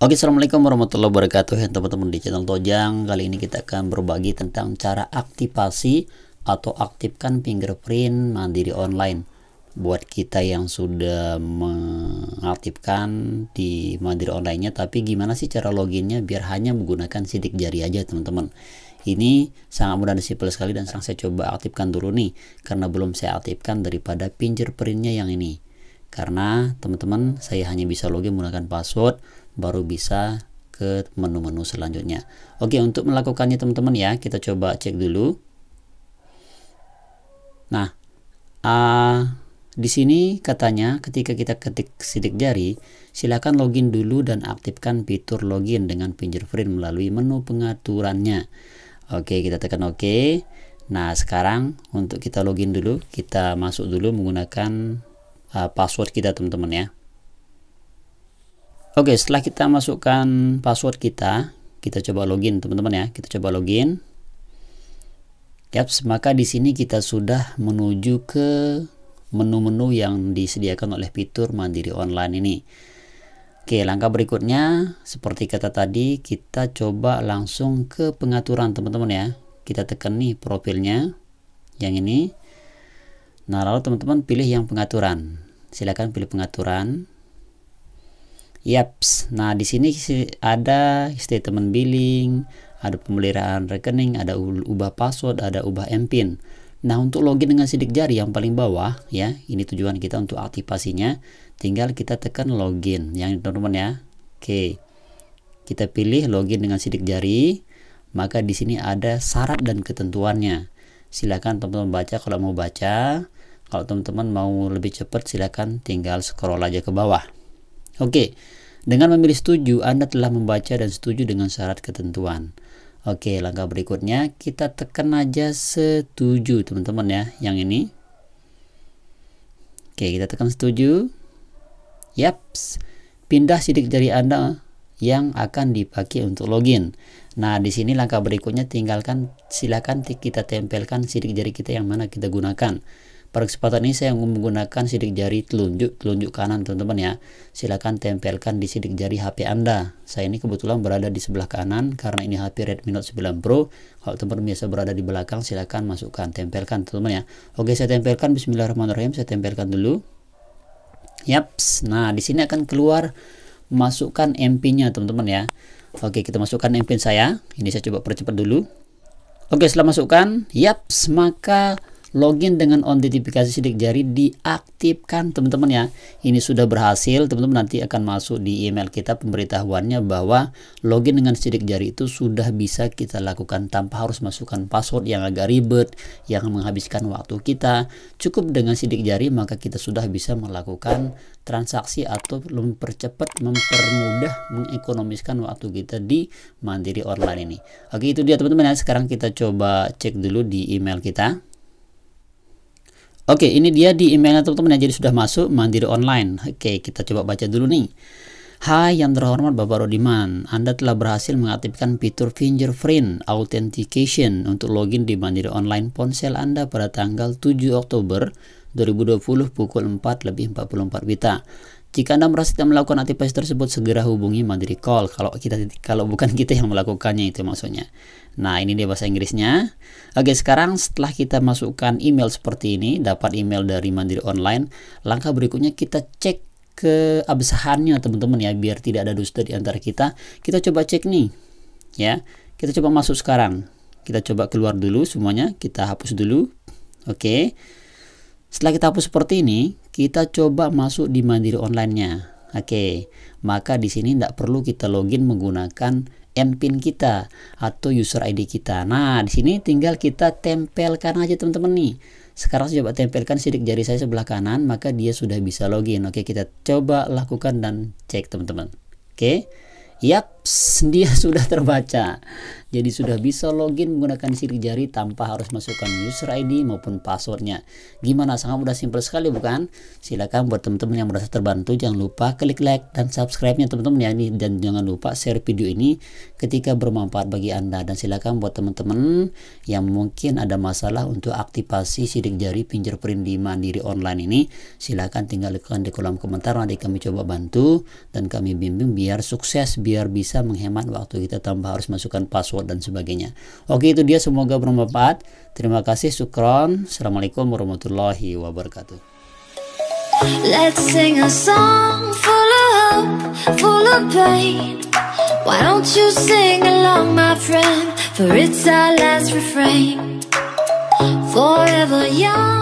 Oke, Assalamualaikum warahmatullahi wabarakatuh Yang teman-teman di channel Tojang Kali ini kita akan berbagi tentang cara aktifasi atau aktifkan fingerprint mandiri online Buat kita yang sudah mengaktifkan di mandiri online-nya Tapi gimana sih cara loginnya biar hanya menggunakan sidik jari aja teman-teman Ini sangat mudah dan simple sekali dan sekarang saya coba aktifkan dulu nih Karena belum saya aktifkan daripada fingerprint-nya yang ini karena teman-teman saya hanya bisa login menggunakan password baru bisa ke menu-menu selanjutnya oke untuk melakukannya teman-teman ya kita coba cek dulu nah uh, di sini katanya ketika kita ketik sidik jari silakan login dulu dan aktifkan fitur login dengan fingerprint melalui menu pengaturannya oke kita tekan oke nah sekarang untuk kita login dulu kita masuk dulu menggunakan Uh, password kita teman-teman ya Oke setelah kita masukkan password kita kita coba login teman-teman ya kita coba login Yap maka di sini kita sudah menuju ke menu-menu yang disediakan oleh fitur Mandiri Online ini. Oke, langkah berikutnya seperti kata tadi kita coba langsung ke pengaturan teman-teman ya. Kita tekan nih profilnya yang ini. Nah, lalu teman-teman pilih yang pengaturan. Silakan pilih pengaturan. Yaps. Nah, di sini ada statement billing, ada pemeliharaan rekening, ada ubah password, ada ubah MPIN. Nah, untuk login dengan sidik jari yang paling bawah ya, ini tujuan kita untuk aktivasinya. Tinggal kita tekan login yang teman-teman ya. Oke. Kita pilih login dengan sidik jari, maka di sini ada syarat dan ketentuannya. Silakan teman-teman baca kalau mau baca. Kalau teman-teman mau lebih cepat silahkan tinggal scroll aja ke bawah. Oke, dengan memilih setuju Anda telah membaca dan setuju dengan syarat ketentuan. Oke, langkah berikutnya kita tekan aja setuju teman-teman ya, yang ini. Oke, kita tekan setuju. Yaps, pindah sidik jari Anda yang akan dipakai untuk login. Nah, di sini langkah berikutnya tinggalkan silakan kita tempelkan sidik jari kita yang mana kita gunakan. Pada kesempatan ini saya menggunakan sidik jari telunjuk, telunjuk kanan teman-teman ya. Silakan tempelkan di sidik jari HP Anda. Saya ini kebetulan berada di sebelah kanan karena ini HP Redmi Note 9 Pro. Kalau teman-teman biasa berada di belakang silakan masukkan, tempelkan teman-teman ya. Oke, saya tempelkan bismillahirrahmanirrahim, saya tempelkan dulu. Yaps. Nah, di sini akan keluar masukkan MP-nya teman-teman ya. Oke, kita masukkan MP saya. Ini saya coba percepat dulu. Oke, setelah masukkan, yaps, maka login dengan on-identifikasi sidik jari diaktifkan teman-teman ya ini sudah berhasil teman-teman nanti akan masuk di email kita pemberitahuannya bahwa login dengan sidik jari itu sudah bisa kita lakukan tanpa harus masukkan password yang agak ribet yang menghabiskan waktu kita cukup dengan sidik jari maka kita sudah bisa melakukan transaksi atau mempercepat mempermudah mengekonomiskan waktu kita di mandiri online ini oke itu dia teman-teman ya sekarang kita coba cek dulu di email kita Oke, ini dia di emailnya teman-teman yang jadi sudah masuk mandiri online. Oke, kita coba baca dulu nih. Hai yang terhormat Bapak Rodiman, Anda telah berhasil mengaktifkan fitur fingerprint authentication untuk login di Mandiri Online ponsel Anda pada tanggal 7 Oktober 2020 pukul 4 lebih 44 Wita. Jika Anda merasa tidak melakukan aktivitas tersebut, segera hubungi Mandiri Call kalau kita kalau bukan kita yang melakukannya itu maksudnya. Nah, ini dia bahasa Inggrisnya. Oke, sekarang setelah kita masukkan email seperti ini, dapat email dari Mandiri Online, langkah berikutnya kita cek ke keabsahannya teman-teman ya, biar tidak ada dusta di antara kita. Kita coba cek nih. Ya. Kita coba masuk sekarang. Kita coba keluar dulu semuanya, kita hapus dulu. Oke. Setelah kita hapus seperti ini, kita coba masuk di Mandiri onlinenya, nya Oke, maka di sini tidak perlu kita login menggunakan NPIN kita atau user ID kita. Nah, di sini tinggal kita tempelkan aja teman-teman nih. Sekarang saya coba tempelkan sidik jari saya sebelah kanan, maka dia sudah bisa login. Oke, kita coba lakukan dan cek teman-teman. Oke. Yaps, dia sudah terbaca. Jadi sudah bisa login menggunakan sidik jari tanpa harus masukkan user ID maupun passwordnya. Gimana? Sangat mudah simple sekali bukan? Silakan buat teman-teman yang merasa terbantu jangan lupa klik like dan subscribe-nya teman-teman ya ini dan jangan lupa share video ini ketika bermanfaat bagi Anda dan silakan buat teman-teman yang mungkin ada masalah untuk aktivasi sidik jari fingerprint di Mandiri online ini silakan tinggalkan di kolom komentar nanti kami coba bantu dan kami bimbing biar sukses biar biar bisa menghemat waktu kita tanpa harus masukkan password dan sebagainya. Oke, itu dia semoga bermanfaat. Terima kasih Sukron. Assalamualaikum warahmatullahi wabarakatuh. Let's sing a song full of hope, full of pain. Why don't you sing along my friend, for it's our last refrain. Forever young